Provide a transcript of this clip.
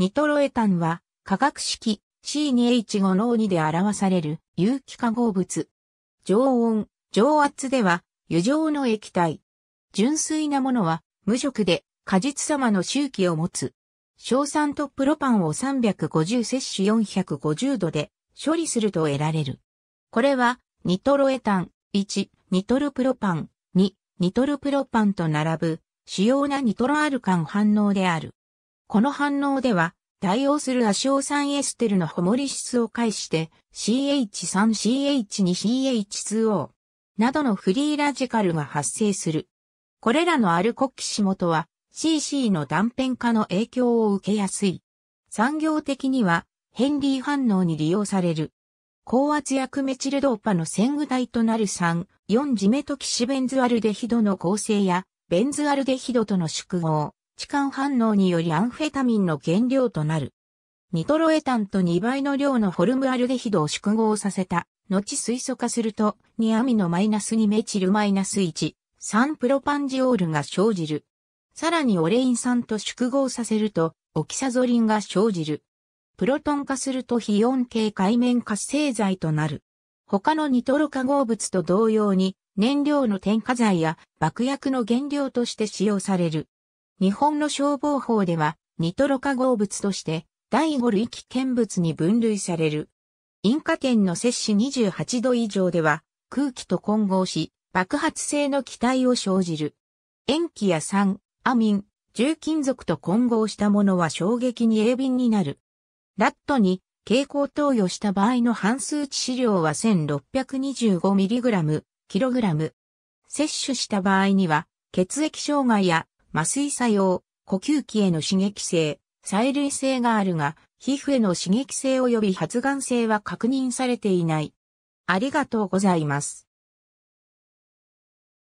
ニトロエタンは化学式 C2H5 の2で表される有機化合物。常温、常圧では油状の液体。純粋なものは無色で果実様の周期を持つ。硝酸とプロパンを350摂取450度で処理すると得られる。これはニトロエタン1、ニトルプロパン2、ニトルプロパンと並ぶ主要なニトロアルカン反応である。この反応では、対応するアショウ酸エステルのホモリ質を介して CH3CH2CH2O などのフリーラジカルが発生する。これらのアルコキシ元は CC の断片化の影響を受けやすい。産業的にはヘンリー反応に利用される。高圧薬メチルドーパの潜具体となる3、4ジメトキシベンズアルデヒドの構成やベンズアルデヒドとの縮合。置換反応によりアンフェタミンの原料となる。ニトロエタンと2倍の量のフォルムアルデヒドを縮合させた。後水素化すると、2アミノマイナス2メチルマイナス1、3プロパンジオールが生じる。さらにオレイン酸と縮合させると、オキサゾリンが生じる。プロトン化すると非音系界面活性剤となる。他のニトロ化合物と同様に、燃料の添加剤や爆薬の原料として使用される。日本の消防法では、ニトロ化合物として、第5類危険物に分類される。引火点の摂氏28度以上では、空気と混合し、爆発性の気体を生じる。塩基や酸、アミン、重金属と混合したものは衝撃に鋭敏になる。ラットに蛍光投与した場合の半数値資料は 1625mg、kg。摂取した場合には、血液障害や麻酔作用、呼吸器への刺激性、催涙性があるが、皮膚への刺激性及び発がん性は確認されていない。ありがとうございます。